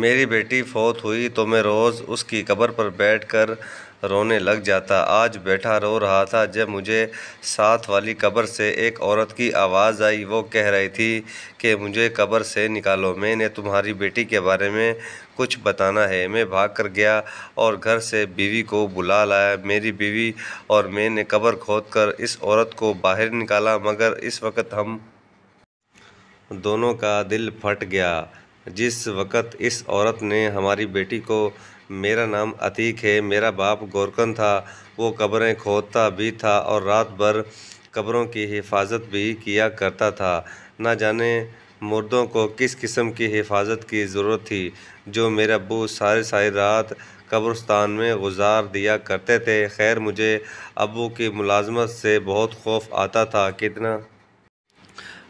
मेरी बेटी फौत हुई तो मैं रोज़ उसकी कब्र पर बैठ कर रोने लग जाता आज बैठा रो रहा था जब मुझे साथ वाली कब्र से एक औरत की आवाज़ आई वो कह रही थी कि मुझे कब्र से निकालो मैंने तुम्हारी बेटी के बारे में कुछ बताना है मैं भाग कर गया और घर से बीवी को बुला लाया मेरी बीवी और मैंने कब्र खोद कर इस औरत को बाहर निकाला मगर इस वक्त हम दोनों का दिल फट गया जिस वक़्त इस औरत ने हमारी बेटी को मेरा नाम अतीक है मेरा बाप गोरकन था वो कब्रें खोदता भी था और रात भर कब्रों की हिफाजत भी किया करता था ना जाने मुर्दों को किस किस्म की हिफाजत की ज़रूरत थी जो मेरे अबू सारे सारी रात कब्रस्तान में गुजार दिया करते थे खैर मुझे अबू की मुलाजमत से बहुत खौफ आता था कितना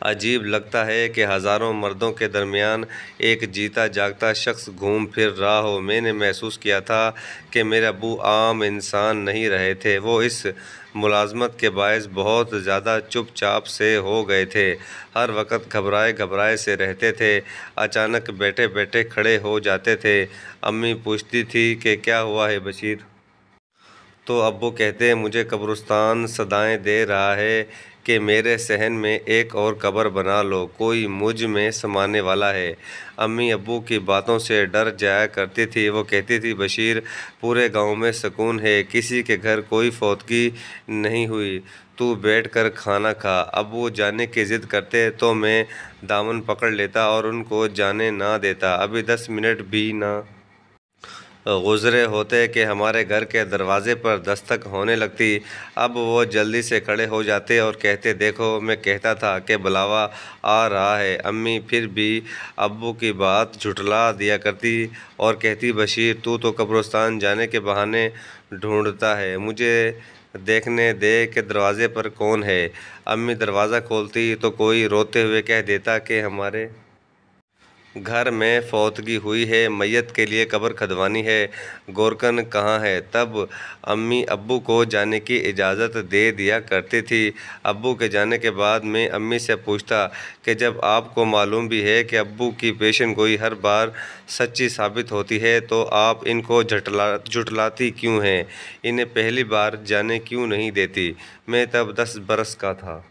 अजीब लगता है कि हज़ारों मर्दों के दरमियान एक जीता जागता शख्स घूम फिर रहा हो मैंने महसूस किया था कि मेरे अबू आम इंसान नहीं रहे थे वो इस मुलाजमत के बायस बहुत ज़्यादा चुपचाप से हो गए थे हर वक्त घबराए घबराए से रहते थे अचानक बैठे बैठे खड़े हो जाते थे अम्मी पूछती थी कि क्या हुआ है बशीर तो अबू कहते मुझे कब्रस्तान सदाएं दे रहा है कि मेरे सहन में एक और कब्र बना लो कोई मुझ में समाने वाला है अम्मी अबू की बातों से डर जाया करती थी वो कहती थी बशीर पूरे गांव में सुकून है किसी के घर कोई फौतगी नहीं हुई तू बैठ कर खाना खा अब वो जाने की ज़िद करते तो मैं दामन पकड़ लेता और उनको जाने ना देता अभी दस मिनट भी ना गुज़रे होते कि हमारे घर के दरवाज़े पर दस्तक होने लगती अब वो जल्दी से खड़े हो जाते और कहते देखो मैं कहता था कि बुलावा आ रहा है अम्मी फिर भी अबू की बात झुटला दिया करती और कहती बशीर तू तो कब्रस्तान जाने के बहाने ढूंढता है मुझे देखने दे के दरवाज़े पर कौन है अम्मी दरवाज़ा खोलती तो कोई रोते हुए कह देता कि हमारे घर में फौतगी हुई है मैयत के लिए कब्र खदवानी है गोरकन कहाँ है तब अम्मी अब्बू को जाने की इजाज़त दे दिया करती थी अब्बू के जाने के बाद मैं अम्मी से पूछता कि जब आपको मालूम भी है कि अब्बू की पेशन गोई हर बार सच्ची साबित होती है तो आप इनको झटला जुटलाती क्यों हैं इन्हें पहली बार जाने क्यों नहीं देती मैं तब दस बरस का था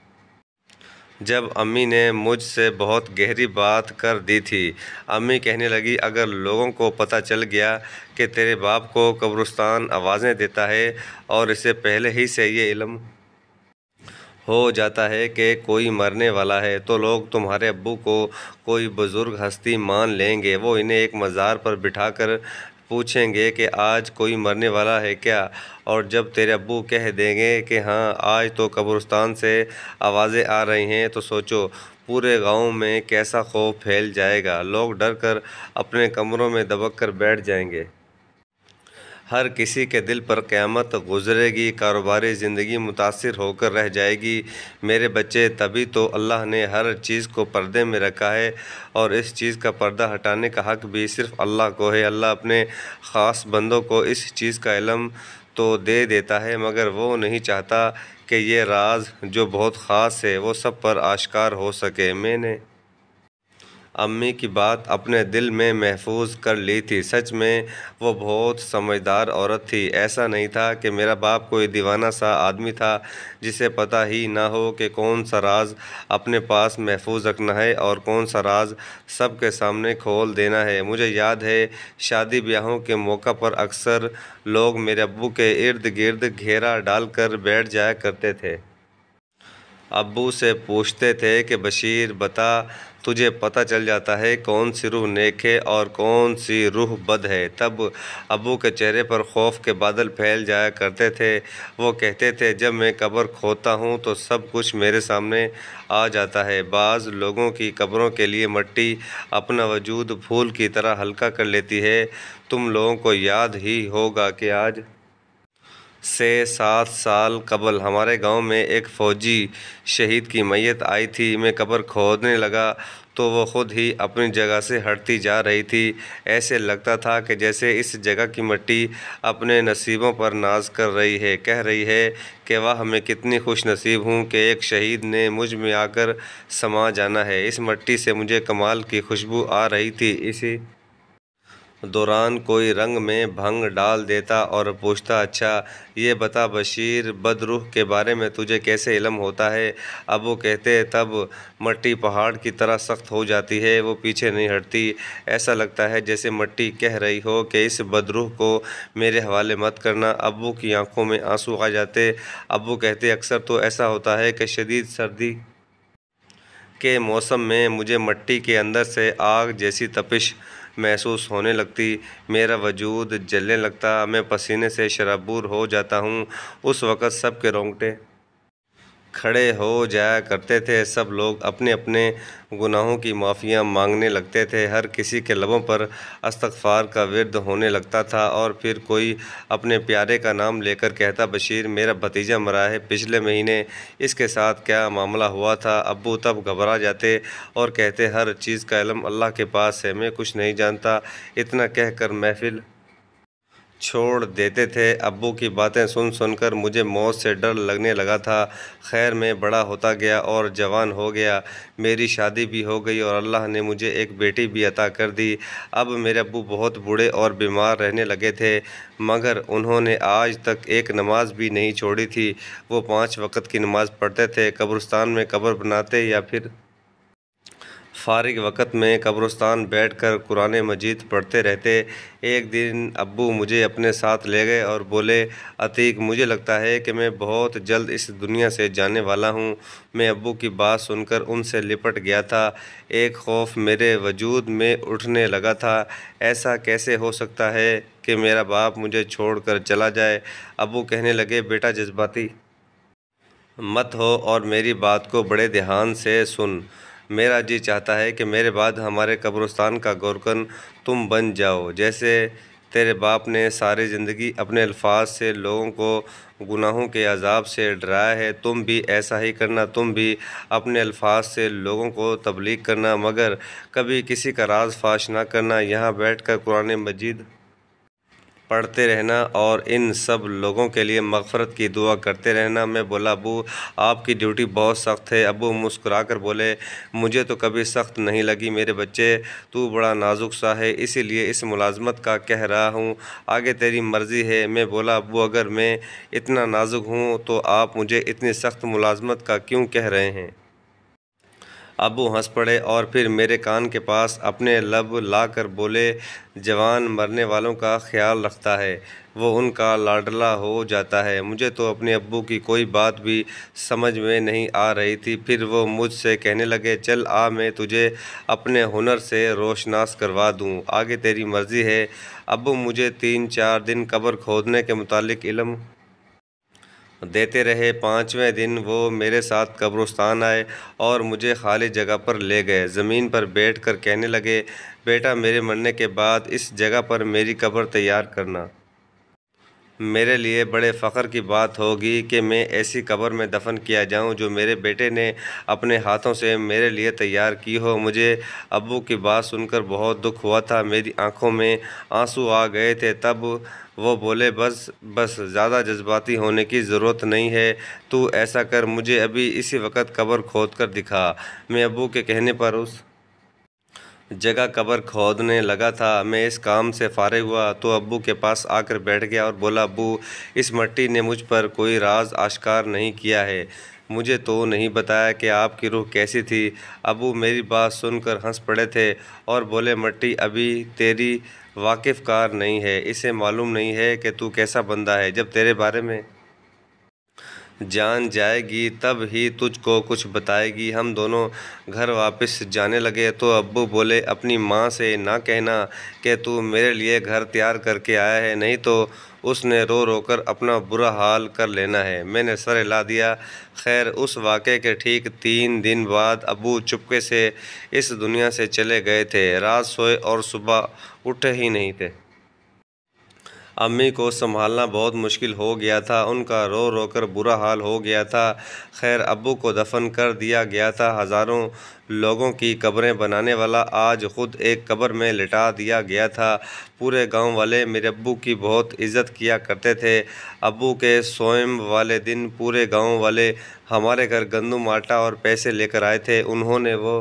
जब अम्मी ने मुझसे बहुत गहरी बात कर दी थी अम्मी कहने लगी अगर लोगों को पता चल गया कि तेरे बाप को कब्रस्तान आवाज़ें देता है और इससे पहले ही से ये इलम हो जाता है कि कोई मरने वाला है तो लोग तुम्हारे अब्बू को कोई बुज़ुर्ग हस्ती मान लेंगे वो इन्हें एक मज़ार पर बिठाकर पूछेंगे कि आज कोई मरने वाला है क्या और जब तेरे अबू कह देंगे कि हाँ आज तो कब्रस्तान से आवाज़ें आ रही हैं तो सोचो पूरे गांव में कैसा खौफ फैल जाएगा लोग डर कर अपने कमरों में दबक कर बैठ जाएंगे हर किसी के दिल पर क़्यामत गुजरेगी कारोबारी ज़िंदगी मुतासर होकर रह जाएगी मेरे बच्चे तभी तो अल्लाह ने हर चीज़ को पर्दे में रखा है और इस चीज़ का पर्दा हटाने का हक़ भी सिर्फ़ अल्लाह को है अल्लाह अपने ख़ास बंदों को इस चीज़ का इलम तो दे देता है मगर वो नहीं चाहता कि ये राज जो बहुत ख़ास है वो सब पर आश्कार हो सके मैंने अम्मी की बात अपने दिल में महफूज कर ली थी सच में वो बहुत समझदार औरत थी ऐसा नहीं था कि मेरा बाप कोई दीवाना सा आदमी था जिसे पता ही ना हो कि कौन सा राज अपने पास महफूज रखना है और कौन सा राज सब के सामने खोल देना है मुझे याद है शादी ब्याहों के मौका पर अक्सर लोग मेरे अबू के इर्द गिर्द घेरा डालकर बैठ जाया करते थे अबू से पूछते थे कि बशीर बता तुझे पता चल जाता है कौन सी रूह नेक है और कौन सी रूह बद है तब अबू के चेहरे पर खौफ के बादल फैल जाया करते थे वो कहते थे जब मैं कब्र खोता हूँ तो सब कुछ मेरे सामने आ जाता है बाज़ लोगों की कब्रों के लिए मट्टी अपना वजूद फूल की तरह हल्का कर लेती है तुम लोगों को याद ही होगा कि आज से सात साल कबल हमारे गांव में एक फ़ौजी शहीद की मैयत आई थी मैं कब्र खोदने लगा तो वो ख़ुद ही अपनी जगह से हटती जा रही थी ऐसे लगता था कि जैसे इस जगह की मिट्टी अपने नसीबों पर नाज कर रही है कह रही है कि वाह मैं कितनी खुश नसीब हूँ कि एक शहीद ने मुझ में आकर समा जाना है इस मिट्टी से मुझे कमाल की खुशबू आ रही थी इसी दौरान कोई रंग में भंग डाल देता और पूछता अच्छा ये बता बशीर बदरुह के बारे में तुझे कैसे इलम होता है अब वो कहते तब मट्टी पहाड़ की तरह सख्त हो जाती है वो पीछे नहीं हटती ऐसा लगता है जैसे मट्टी कह रही हो कि इस बदरुह को मेरे हवाले मत करना अबू की आंखों में आंसू आ जाते अबू कहते अक्सर तो ऐसा होता है कि शदीद सर्दी के मौसम में मुझे मट्टी के अंदर से आग जैसी तपिश महसूस होने लगती मेरा वजूद जलने लगता मैं पसीने से शराबुर हो जाता हूँ उस वक़्त सब के रोंगटे खड़े हो जाया करते थे सब लोग अपने अपने गुनाहों की माफ़ियाँ मांगने लगते थे हर किसी के लबों पर अस्तगफ़ार का विरद होने लगता था और फिर कोई अपने प्यारे का नाम लेकर कहता बशीर मेरा भतीजा मरा है पिछले महीने इसके साथ क्या मामला हुआ था अबू तब घबरा जाते और कहते हर चीज़ का इलम अल्लाह के पास है मैं कुछ नहीं जानता इतना कहकर महफिल छोड़ देते थे अब्बू की बातें सुन सुनकर मुझे मौत से डर लगने लगा था खैर मैं बड़ा होता गया और जवान हो गया मेरी शादी भी हो गई और अल्लाह ने मुझे एक बेटी भी अता कर दी अब मेरे अब्बू बहुत बूढ़े और बीमार रहने लगे थे मगर उन्होंने आज तक एक नमाज भी नहीं छोड़ी थी वो पाँच वक्त की नमाज़ पढ़ते थे कब्रस्तान में कब्र बनाते या फिर फारिग वक़्त में कब्रस्तान बैठ कर कुरान मजीद पढ़ते रहते एक दिन अब्बू मुझे अपने साथ ले गए और बोले अतीक मुझे लगता है कि मैं बहुत जल्द इस दुनिया से जाने वाला हूँ मैं अब्बू की बात सुनकर उनसे लिपट गया था एक खौफ मेरे वजूद में उठने लगा था ऐसा कैसे हो सकता है कि मेरा बाप मुझे कर चला जाए अबू कहने लगे बेटा जज्बाती मत हो और मेरी बात को बड़े ध्यान से सुन मेरा जी चाहता है कि मेरे बाद हमारे कब्रस्तान का गौरकन तुम बन जाओ जैसे तेरे बाप ने सारी ज़िंदगी अपने अल्फाज से लोगों को गुनाहों के अजाब से डराया है तुम भी ऐसा ही करना तुम भी अपने अल्फाज से लोगों को तबलीग करना मगर कभी किसी का राज फाश ना करना यहाँ बैठ कर कुरान मजीद पढ़ते रहना और इन सब लोगों के लिए मगफरत की दुआ करते रहना मैं बोला अबू आपकी ड्यूटी बहुत सख्त है अबू मुस्करा कर बोले मुझे तो कभी सख्त नहीं लगी मेरे बच्चे तू बड़ा नाजुक सा है इसीलिए इस मुलाजमत का कह रहा हूँ आगे तेरी मर्ज़ी है मैं बोला अबू अगर मैं इतना नाजुक हूँ तो आप मुझे इतनी सख्त मुलाजमत का क्यों कह रहे हैं अबू हंस पड़े और फिर मेरे कान के पास अपने लब ला कर बोले जवान मरने वालों का ख्याल रखता है वो उनका लाडला हो जाता है मुझे तो अपने अबू की कोई बात भी समझ में नहीं आ रही थी फिर वो मुझसे कहने लगे चल आ मैं तुझे अपने हुनर से रोशनास करवा दूँ आगे तेरी मर्ज़ी है अबू मुझे तीन चार दिन कब्र खोदने के मुतालिक इलम देते रहे पाँचवें दिन वो मेरे साथ कब्रस्तान आए और मुझे खाली जगह पर ले गए ज़मीन पर बैठ कर कहने लगे बेटा मेरे मरने के बाद इस जगह पर मेरी कब्र तैयार करना मेरे लिए बड़े फ़ख्र की बात होगी कि मैं ऐसी कब्र में दफन किया जाऊं जो मेरे बेटे ने अपने हाथों से मेरे लिए तैयार की हो मुझे अबू की बात सुनकर बहुत दुख हुआ था मेरी आंखों में आंसू आ गए थे तब वो बोले बस बस ज़्यादा जज्बाती होने की ज़रूरत नहीं है तू ऐसा कर मुझे अभी इसी वक्त कबर खोद कर दिखा मैं अबू के कहने पर उस जगह कबर खोदने लगा था मैं इस काम से फारे हुआ तो अबू के पास आकर बैठ गया और बोला अबू इस मट्टी ने मुझ पर कोई राज आश्कार नहीं किया है मुझे तो नहीं बताया कि आपकी रूह कैसी थी अबू मेरी बात सुनकर हंस पड़े थे और बोले मट्टी अभी तेरी वाकिफ़ कार नहीं है इसे मालूम नहीं है कि तू कैसा बंदा है जब तेरे बारे में जान जाएगी तब ही तुझको कुछ बताएगी हम दोनों घर वापस जाने लगे तो अब्बू बोले अपनी माँ से ना कहना कि तू मेरे लिए घर तैयार करके आया है नहीं तो उसने रो रो कर अपना बुरा हाल कर लेना है मैंने सर हिला दिया खैर उस वाक़े के ठीक तीन दिन बाद अबू चुपके से इस दुनिया से चले गए थे रात सोए और सुबह उठे ही नहीं थे अम्मी को संभालना बहुत मुश्किल हो गया था उनका रो रो कर बुरा हाल हो गया था खैर अबू को दफन कर दिया गया था हज़ारों लोगों की कब्रें बनाने वाला आज ख़ुद एक कब्र में लिटा दिया गया था पूरे गांव वाले मेरे अबू की बहुत इज़्ज़त किया करते थे अबू के स्वयं वाले दिन पूरे गांव वाले हमारे घर गंदम आटा और पैसे लेकर आए थे उन्होंने वो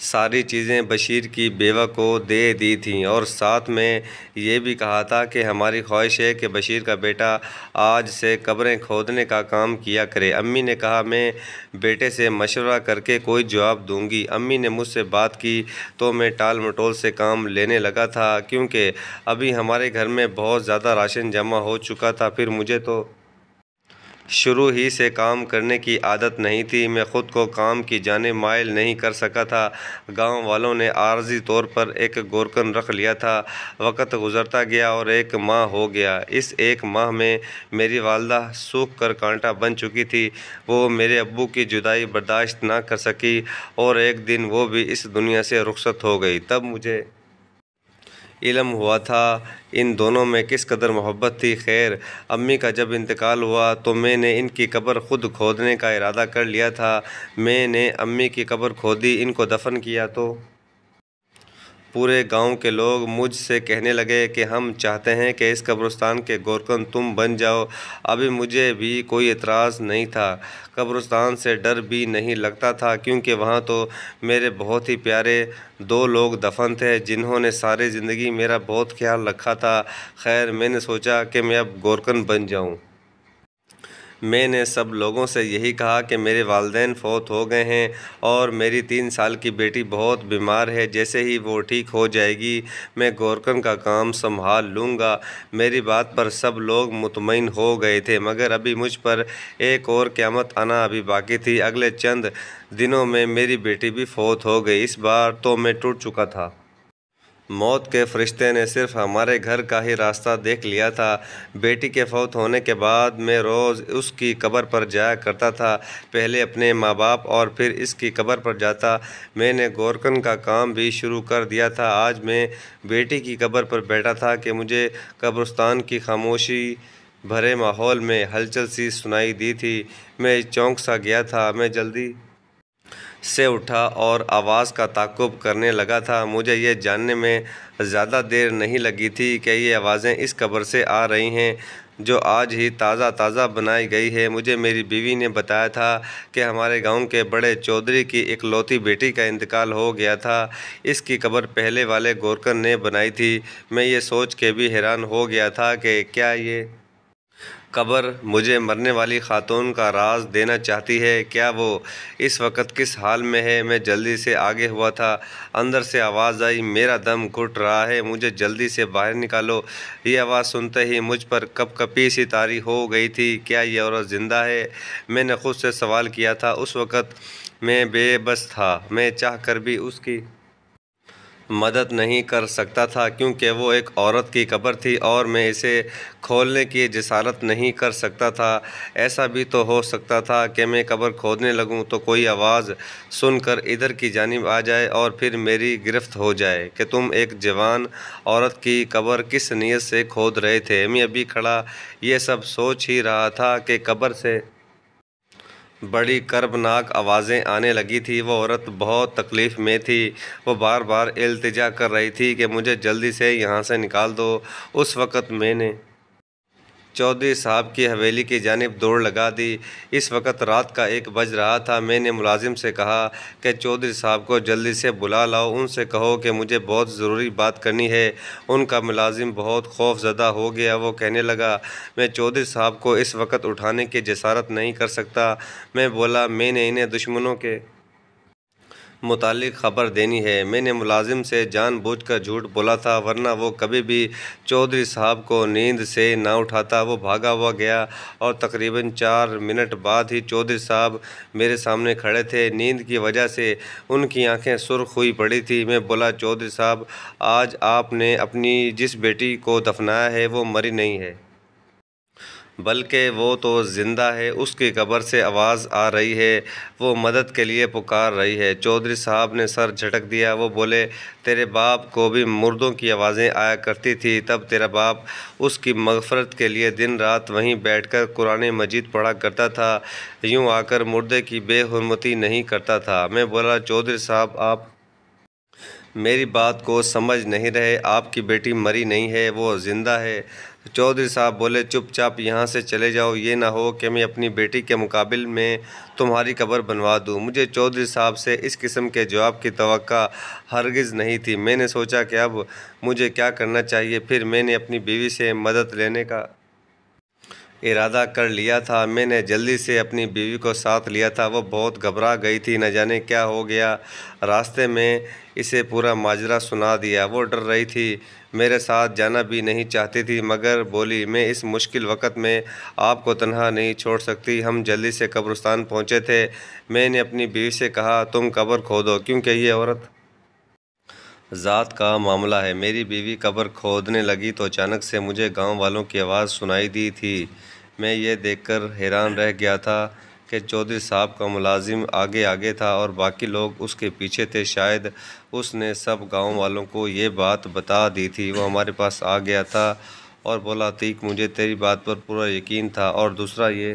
सारी चीज़ें बशीर की बेवा को दे दी थीं और साथ में ये भी कहा था कि हमारी ख्वाहिश है कि बशीर का बेटा आज से कब्रें खोदने का काम किया करे अम्मी ने कहा मैं बेटे से मशवरा करके कोई जवाब दूंगी अम्मी ने मुझसे बात की तो मैं टाल मटोल से काम लेने लगा था क्योंकि अभी हमारे घर में बहुत ज़्यादा राशन जमा हो चुका था फिर मुझे तो शुरू ही से काम करने की आदत नहीं थी मैं ख़ुद को काम की जाने मायल नहीं कर सका था गांव वालों ने आर्जी तौर पर एक गोरकन रख लिया था वक़्त गुज़रता गया और एक माह हो गया इस एक माह में मेरी वालदा सूख कर कांटा बन चुकी थी वो मेरे अब्बू की जुदाई बर्दाश्त ना कर सकी और एक दिन वो भी इस दुनिया से रुखसत हो गई तब मुझे इलम हुआ था इन दोनों में किस कदर मोहब्बत थी खैर अम्मी का जब इंतकाल हुआ तो मैंने इनकी कब्र ख़ुद खोदने का इरादा कर लिया था मैंने अम्मी की कब्र खोदी इनको दफन किया तो पूरे गांव के लोग मुझसे कहने लगे कि हम चाहते हैं कि इस कब्रस्तान के गोरकन तुम बन जाओ अभी मुझे भी कोई इतराज़ नहीं था कब्रस्तान से डर भी नहीं लगता था क्योंकि वहाँ तो मेरे बहुत ही प्यारे दो लोग दफन थे जिन्होंने सारी ज़िंदगी मेरा बहुत ख्याल रखा था खैर मैंने सोचा कि मैं अब गोरकन बन जाऊँ मैंने सब लोगों से यही कहा कि मेरे वालदेन फ़ौत हो गए हैं और मेरी तीन साल की बेटी बहुत बीमार है जैसे ही वो ठीक हो जाएगी मैं गोरकन का काम संभाल लूँगा मेरी बात पर सब लोग मुतमिन हो गए थे मगर अभी मुझ पर एक और क़्यामत आना अभी बाकी थी अगले चंद दिनों में मेरी बेटी भी फौत हो गई इस बार तो मैं टूट चुका था मौत के फरिश्ते ने सिर्फ हमारे घर का ही रास्ता देख लिया था बेटी के फौत होने के बाद मैं रोज़ उसकी कब्र पर जाया करता था पहले अपने माँ बाप और फिर इसकी कब्र पर जाता मैंने गोरकन का काम भी शुरू कर दिया था आज मैं बेटी की कब्र पर बैठा था कि मुझे कब्रस्तान की खामोशी भरे माहौल में हलचल सी सुनाई दी थी मैं चौंक सा गया था मैं जल्दी से उठा और आवाज़ का ताकुब करने लगा था मुझे ये जानने में ज़्यादा देर नहीं लगी थी कि ये आवाज़ें इस कब्र से आ रही हैं जो आज ही ताज़ा ताज़ा बनाई गई है मुझे मेरी बीवी ने बताया था कि हमारे गांव के बड़े चौधरी की इकलौती बेटी का इंतकाल हो गया था इसकी कब्र पहले वाले गोरकन ने बनाई थी मैं ये सोच के भी हैरान हो गया था कि क्या ये कबर मुझे मरने वाली खातून का राज देना चाहती है क्या वो इस वक्त किस हाल में है मैं जल्दी से आगे हुआ था अंदर से आवाज़ आई मेरा दम घुट रहा है मुझे जल्दी से बाहर निकालो ये आवाज़ सुनते ही मुझ पर कप कपी सी तारी हो गई थी क्या ये औरत ज़िंदा है मैंने खुद से सवाल किया था उस वक्त मैं बेबस था मैं चाह कर भी उसकी मदद नहीं कर सकता था क्योंकि वो एक औरत की कब्र थी और मैं इसे खोलने की जसारत नहीं कर सकता था ऐसा भी तो हो सकता था कि मैं कब्र खोदने लगूं तो कोई आवाज़ सुनकर इधर की जानब आ जाए और फिर मेरी गिरफ्त हो जाए कि तुम एक जवान औरत की कब्र किस नीयत से खोद रहे थे मैं अभी खड़ा ये सब सोच ही रहा था कि कब्र से बड़ी कर्बनाक आवाज़ें आने लगी थी वह औरत बहुत तकलीफ़ में थी वो बार बार इल्तिजा कर रही थी कि मुझे जल्दी से यहाँ से निकाल दो उस वक़्त मैंने चौधरी साहब की हवेली की जानब दौड़ लगा दी इस वक्त रात का एक बज रहा था मैंने मुलाजिम से कहा कि चौधरी साहब को जल्दी से बुला लाओ उनसे कहो कि मुझे बहुत ज़रूरी बात करनी है उनका मुलाजिम बहुत खौफजदा हो गया वो कहने लगा मैं चौधरी साहब को इस वक्त उठाने की जसारत नहीं कर सकता मैं बोला मैंने इन्हें दुश्मनों के मुतल खबर देनी है मैंने मुलाजिम से जानबूझकर झूठ बोला था वरना वो कभी भी चौधरी साहब को नींद से ना उठाता वो भागा हुआ गया और तकरीबन चार मिनट बाद ही चौधरी साहब मेरे सामने खड़े थे नींद की वजह से उनकी आंखें सुर्ख हुई पड़ी थी मैं बोला चौधरी साहब आज आपने अपनी जिस बेटी को दफनाया है वो मरी नहीं है बल्कि वो तो ज़िंदा है उसकी कब्र से आवाज़ आ रही है वो मदद के लिए पुकार रही है चौधरी साहब ने सर झटक दिया वो बोले तेरे बाप को भी मुर्दों की आवाज़ें आया करती थी तब तेरा बाप उसकी मगफरत के लिए दिन रात वहीं बैठकर कुरान मजीद पढ़ा करता था यूँ आकर मुर्दे की बेहरमती नहीं करता था मैं बोला चौधरी साहब आप मेरी बात को समझ नहीं रहे आपकी बेटी मरी नहीं है वो ज़िंदा है चौधरी साहब बोले चुपचाप यहाँ से चले जाओ ये ना हो कि मैं अपनी बेटी के मुकाबले में तुम्हारी कब्र बनवा दूँ मुझे चौधरी साहब से इस किस्म के जवाब की तो हरगिज़ नहीं थी मैंने सोचा कि अब मुझे क्या करना चाहिए फिर मैंने अपनी बीवी से मदद लेने का इरादा कर लिया था मैंने जल्दी से अपनी बीवी को साथ लिया था वो बहुत घबरा गई थी न जाने क्या हो गया रास्ते में इसे पूरा माजरा सुना दिया वो डर रही थी मेरे साथ जाना भी नहीं चाहती थी मगर बोली मैं इस मुश्किल वक्त में आपको तनहा नहीं छोड़ सकती हम जल्दी से कब्रस्तान पहुँचे थे मैंने अपनी बीवी से कहा तुम कब्र खोदो क्योंकि ये औरत ज़ात का मामला है मेरी बीवी कब्र खोदने लगी तो अचानक से मुझे गांव वालों की आवाज़ सुनाई दी थी मैं ये देखकर हैरान रह गया था कि चौधरी साहब का मुलाजिम आगे आगे था और बाकी लोग उसके पीछे थे शायद उसने सब गांव वालों को ये बात बता दी थी वो हमारे पास आ गया था और बोला तीक मुझे तेरी बात पर पूरा यकीन था और दूसरा ये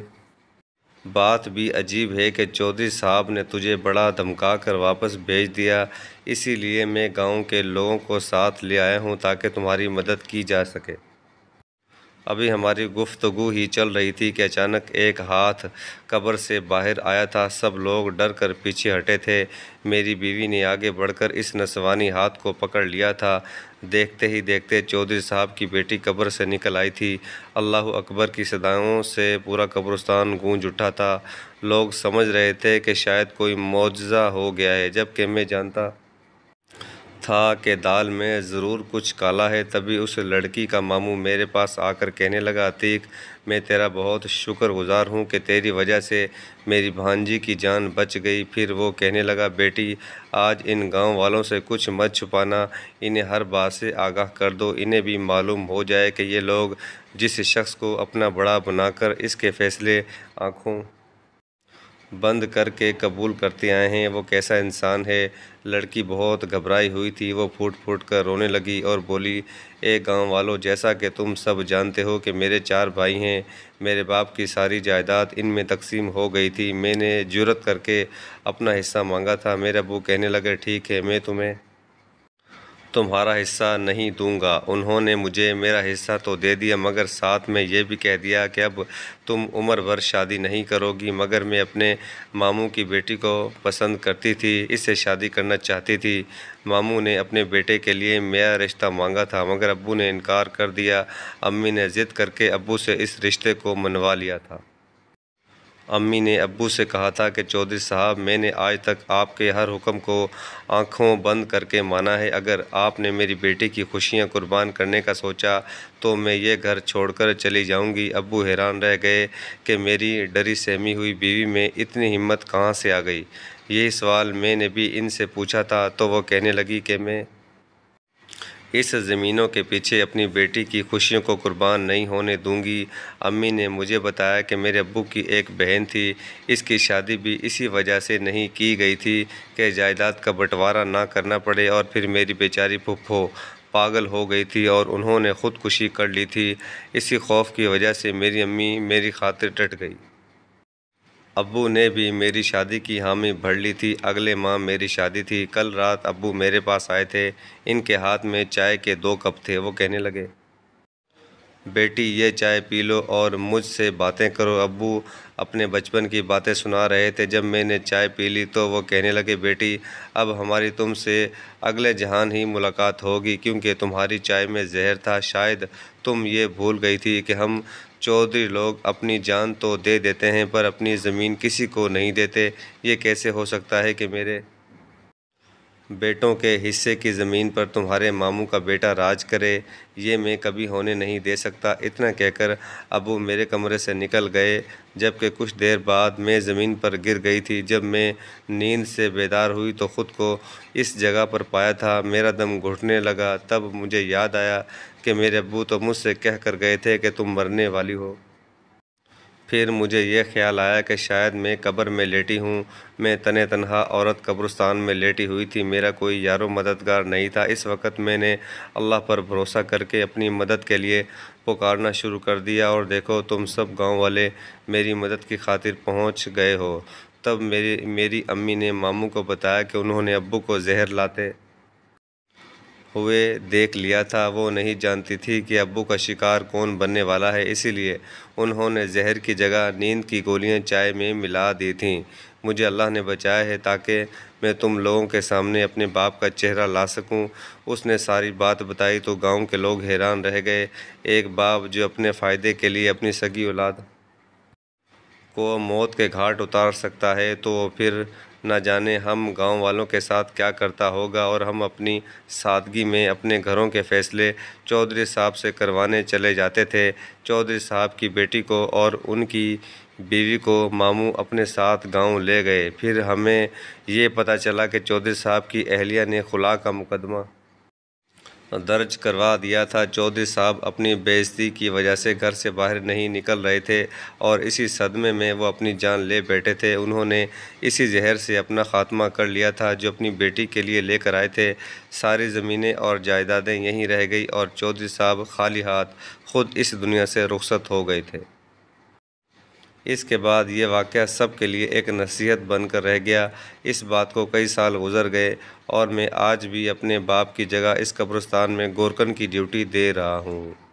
बात भी अजीब है कि चौधरी साहब ने तुझे बड़ा धमका कर वापस भेज दिया इसीलिए मैं गांव के लोगों को साथ ले आया हूं ताकि तुम्हारी मदद की जा सके अभी हमारी गुफ्तगु ही चल रही थी कि अचानक एक हाथ कब्र से बाहर आया था सब लोग डर कर पीछे हटे थे मेरी बीवी ने आगे बढ़कर इस नसवानी हाथ को पकड़ लिया था देखते ही देखते चौधरी साहब की बेटी कब्र से निकल आई थी अल्लाह अकबर की सदाओं से पूरा कब्रस्तान गूंज उठा था लोग समझ रहे थे कि शायद कोई मुआवजा हो गया है जबकि मैं जानता था कि दाल में ज़रूर कुछ काला है तभी उस लड़की का मामू मेरे पास आकर कहने लगा अतीक मैं तेरा बहुत शुक्रगुजार हूँ कि तेरी वजह से मेरी भांजी की जान बच गई फिर वो कहने लगा बेटी आज इन गांव वालों से कुछ मत छुपाना इन्हें हर बात से आगाह कर दो इन्हें भी मालूम हो जाए कि ये लोग जिस शख्स को अपना बड़ा बनाकर इसके फैसले आँखों बंद करके कबूल करते आए हैं वो कैसा इंसान है लड़की बहुत घबराई हुई थी वो फूट फूट कर रोने लगी और बोली ए गांव वालों जैसा कि तुम सब जानते हो कि मेरे चार भाई हैं मेरे बाप की सारी जायदाद इनमें तकसीम हो गई थी मैंने जुरत करके अपना हिस्सा मांगा था मेरे अबू कहने लगे ठीक है मैं तुम्हें तुम्हारा हिस्सा नहीं दूंगा उन्होंने मुझे मेरा हिस्सा तो दे दिया मगर साथ में ये भी कह दिया कि अब तुम उम्र भर शादी नहीं करोगी मगर मैं अपने मामू की बेटी को पसंद करती थी इससे शादी करना चाहती थी मामू ने अपने बेटे के लिए मेरा रिश्ता मांगा था मगर अब्बू ने इनकार कर दिया अम्मी ने ज़िद करके अबू से इस रिश्ते को मनवा लिया था अम्मी ने अबू से कहा था कि चौधरी साहब मैंने आज तक आपके हर हुक्म को आंखों बंद करके माना है अगर आपने मेरी बेटी की खुशियां कुर्बान करने का सोचा तो मैं ये घर छोड़कर चली जाऊंगी अबू हैरान रह गए कि मेरी डरी सहमी हुई बीवी में इतनी हिम्मत कहाँ से आ गई यही सवाल मैंने भी इनसे पूछा था तो वो कहने लगी कि मैं इस ज़मीनों के पीछे अपनी बेटी की खुशियों को कुर्बान नहीं होने दूंगी अम्मी ने मुझे बताया कि मेरे अबू की एक बहन थी इसकी शादी भी इसी वजह से नहीं की गई थी कि जायदाद का बंटवारा ना करना पड़े और फिर मेरी बेचारी पुप्पो पागल हो गई थी और उन्होंने ख़ुदकुशी कर ली थी इसी खौफ की वजह से मेरी अम्मी मेरी खातिर टट गई अबू ने भी मेरी शादी की हामी भर ली थी अगले माह मेरी शादी थी कल रात अबू मेरे पास आए थे इनके हाथ में चाय के दो कप थे वो कहने लगे बेटी ये चाय पी लो और मुझसे बातें करो अबू अपने बचपन की बातें सुना रहे थे जब मैंने चाय पी ली तो वो कहने लगे बेटी अब हमारी तुमसे अगले जहान ही मुलाकात होगी क्योंकि तुम्हारी चाय में जहर था शायद तुम ये भूल गई थी कि हम चौधरी लोग अपनी जान तो दे देते हैं पर अपनी ज़मीन किसी को नहीं देते ये कैसे हो सकता है कि मेरे बेटों के हिस्से की ज़मीन पर तुम्हारे मामू का बेटा राज करे ये मैं कभी होने नहीं दे सकता इतना कहकर अबू मेरे कमरे से निकल गए जबकि कुछ देर बाद मैं ज़मीन पर गिर गई थी जब मैं नींद से बेदार हुई तो ख़ुद को इस जगह पर पाया था मेरा दम घुटने लगा तब मुझे याद आया कि मेरे अबू तो मुझसे कह कर गए थे कि तुम मरने वाली हो फिर मुझे यह ख्याल आया कि शायद मैं कब्र में लेटी हूँ मैं तन तनहा औरत कब्रस्तान में लेटी हुई थी मेरा कोई यारो मददगार नहीं था इस वक्त मैंने अल्लाह पर भरोसा करके अपनी मदद के लिए पुकारना शुरू कर दिया और देखो तुम सब गांव वाले मेरी मदद की खातिर पहुंच गए हो तब मेरी मेरी अम्मी ने मामू को बताया कि उन्होंने अबू को जहर लाते हुए देख लिया था वो नहीं जानती थी कि अबू का शिकार कौन बनने वाला है इसीलिए उन्होंने जहर की जगह नींद की गोलियां चाय में मिला दी थीं मुझे अल्लाह ने बचाया है ताकि मैं तुम लोगों के सामने अपने बाप का चेहरा ला सकूं। उसने सारी बात बताई तो गांव के लोग हैरान रह गए एक बाप जो अपने फ़ायदे के लिए अपनी सगी औलाद को मौत के घाट उतार सकता है तो फिर न जाने हम गांव वालों के साथ क्या करता होगा और हम अपनी सादगी में अपने घरों के फैसले चौधरी साहब से करवाने चले जाते थे चौधरी साहब की बेटी को और उनकी बीवी को मामू अपने साथ गांव ले गए फिर हमें ये पता चला कि चौधरी साहब की अहलिया ने खुला का मुकदमा दर्ज करवा दिया था चौधरी साहब अपनी बेइज्जती की वजह से घर से बाहर नहीं निकल रहे थे और इसी सदमे में वो अपनी जान ले बैठे थे उन्होंने इसी जहर से अपना ख़ात्मा कर लिया था जो अपनी बेटी के लिए लेकर आए थे सारी ज़मीनें और जायदादें यहीं रह गई और चौधरी साहब खाली हाथ खुद इस दुनिया से रुखसत हो गए थे इसके बाद ये वाक़ सब के लिए एक नसीहत बन कर रह गया इस बात को कई साल गुजर गए और मैं आज भी अपने बाप की जगह इस कब्रस्तान में गोरकन की ड्यूटी दे रहा हूँ